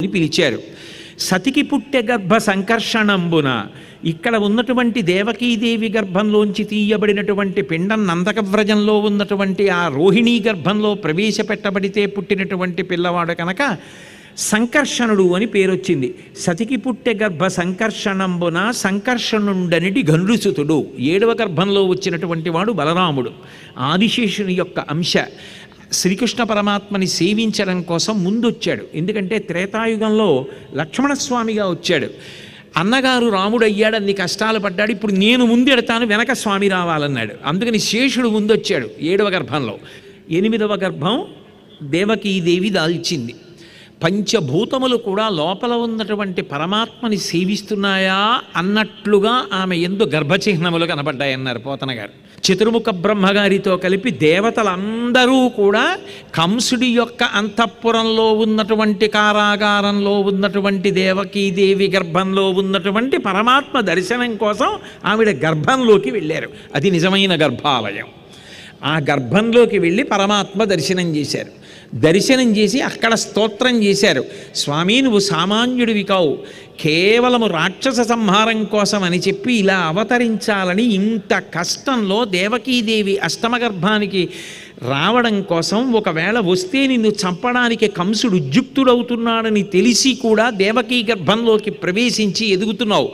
అని పిలిచారు సతికి పుట్టె గర్భ సంకర్షణంబున ఇక్కడ ఉన్నటువంటి దేవకీదేవి గర్భంలోంచి తీయబడినటువంటి పిండం నందకవ్రజంలో ఉన్నటువంటి ఆ రోహిణీ గర్భంలో ప్రవేశపెట్టబడితే పుట్టినటువంటి పిల్లవాడు కనుక సంకర్షణుడు అని పేరొచ్చింది సతికి పుట్టె గర్భ సంకర్షణంబున సంకర్షణుండనిటి ఘనుసుతుడు ఏడవ గర్భంలో వచ్చినటువంటి వాడు బలరాముడు ఆదిశేషుని యొక్క అంశ శ్రీకృష్ణ పరమాత్మని సేవించడం కోసం ముందు వచ్చాడు ఎందుకంటే త్రేతాయుగంలో లక్ష్మణస్వామిగా వచ్చాడు అన్నగారు రాముడు అయ్యాడు అన్ని కష్టాలు పడ్డాడు ఇప్పుడు నేను ముందెడతాను వెనక స్వామి రావాలన్నాడు అందుకని శేషుడు ముందొచ్చాడు ఏడవ గర్భంలో ఎనిమిదవ గర్భం దేవకీదేవి దాల్చింది పంచభూతములు కూడా లోపల ఉన్నటువంటి పరమాత్మని సేవిస్తున్నాయా అన్నట్లుగా ఆమె ఎందు గర్భచిహ్నములు కనబడ్డాయన్నారు పోతన గారు చతుర్ముఖ బ్రహ్మగారితో కలిపి దేవతలందరూ కూడా కంసుడి యొక్క అంతఃపురంలో ఉన్నటువంటి కారాగారంలో ఉన్నటువంటి దేవకీదేవి గర్భంలో ఉన్నటువంటి పరమాత్మ దర్శనం కోసం ఆవిడ గర్భంలోకి వెళ్ళారు అది నిజమైన గర్భాలయం ఆ గర్భంలోకి వెళ్ళి పరమాత్మ దర్శనం చేశారు దర్శనం చేసి అక్కడ స్తోత్రం చేశారు స్వామి నువ్వు సామాన్యుడివి కావు కేవలము రాక్షస సంహారం కోసం అని చెప్పి ఇలా అవతరించాలని ఇంత కష్టంలో దేవకీదేవి అష్టమగర్భానికి రావడం కోసం ఒకవేళ వస్తే నిన్ను చంపడానికి కంసుడు ఉద్యుక్తుడవుతున్నాడని తెలిసి కూడా దేవకీ గర్భంలోకి ప్రవేశించి ఎదుగుతున్నావు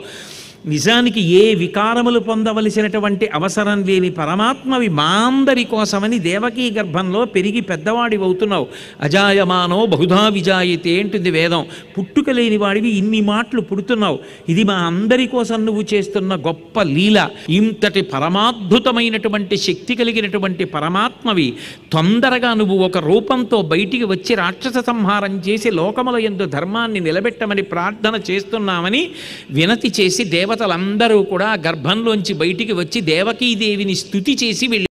నిజానికి ఏ వికారములు పొందవలసినటువంటి అవసరం లేని పరమాత్మవి మాందరి కోసమని దేవకీ గర్భంలో పెరిగి పెద్దవాడి అవుతున్నావు అజాయమానో బహుధా విజాయితే అంటుంది వేదం పుట్టుక లేని వాడివి ఇన్ని మాటలు పుడుతున్నావు ఇది మా అందరి కోసం నువ్వు చేస్తున్న గొప్ప లీల ఇంతటి పరమాద్భుతమైనటువంటి శక్తి కలిగినటువంటి పరమాత్మవి తొందరగా నువ్వు ఒక రూపంతో బయటికి వచ్చి రాక్షస సంహారం చేసి లోకముల ఎందు ధర్మాన్ని నిలబెట్టమని ప్రార్థన చేస్తున్నామని వినతి చేసి దేవ దేవతలందరూ కూడా గర్భంలోంచి బయటికి వచ్చి దేవకీదేవిని స్థుతి చేసి వెళ్ళి